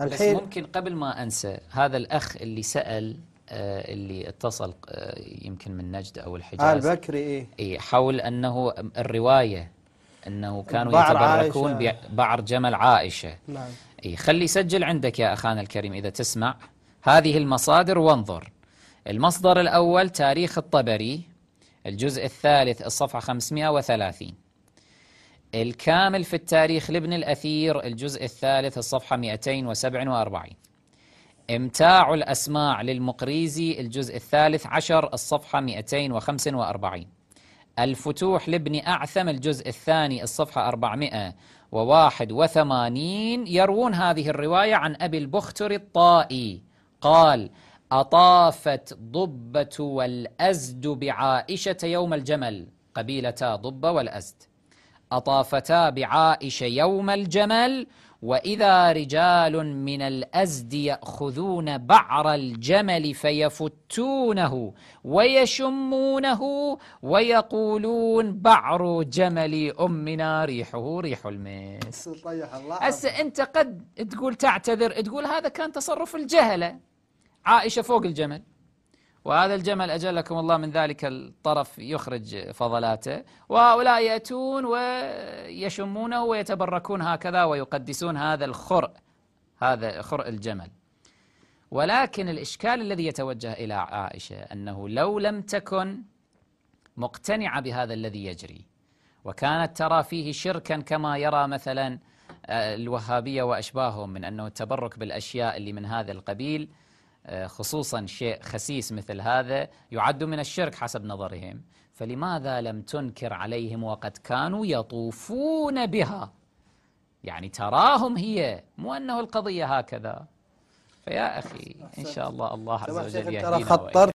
الحين بس ممكن قبل ما انسى هذا الاخ اللي سال آه، اللي اتصل آه، يمكن من نجد او الحجاز آه البكري اي إيه، حول انه الروايه انه كانوا يتبركون ببعر جمل عائشه نعم اي خلي سجل عندك يا اخانا الكريم اذا تسمع هذه المصادر وانظر المصدر الاول تاريخ الطبري الجزء الثالث الصفحه 530 الكامل في التاريخ لابن الأثير الجزء الثالث الصفحة 247 امتاع الأسماع للمقريزي الجزء الثالث عشر الصفحة 245 الفتوح لابن أعثم الجزء الثاني الصفحة 481 يروون هذه الرواية عن أبي البختر الطائي قال أطافت ضبة والأزد بعائشة يوم الجمل قبيلتا ضبة والأزد أطافتا بعائشة يوم الجمل وإذا رجال من الأزد يأخذون بعر الجمل فيفتونه ويشمونه ويقولون بعر جمل أمنا ريحه ريح المس هسه أنت قد تقول تعتذر تقول هذا كان تصرف الجهلة عائشة فوق الجمل وهذا الجمل أجلكم الله من ذلك الطرف يخرج فضلاته وهؤلاء يأتون ويشمونه ويتبركون هكذا ويقدسون هذا الخرء هذا خرء الجمل ولكن الإشكال الذي يتوجه إلى عائشة أنه لو لم تكن مقتنعة بهذا الذي يجري وكانت ترى فيه شركا كما يرى مثلا آه، الوهابية وأشباههم من أنه التبرك بالأشياء اللي من هذا القبيل آه، خصوصا شيء خسيس مثل هذا يعد من الشرك حسب نظرهم فلماذا لم تنكر عليهم وقد كانوا يطوفون بها يعني تراهم هي مو أنه القضية هكذا فيا أخي إن شاء الله الله عز وجل يهدينا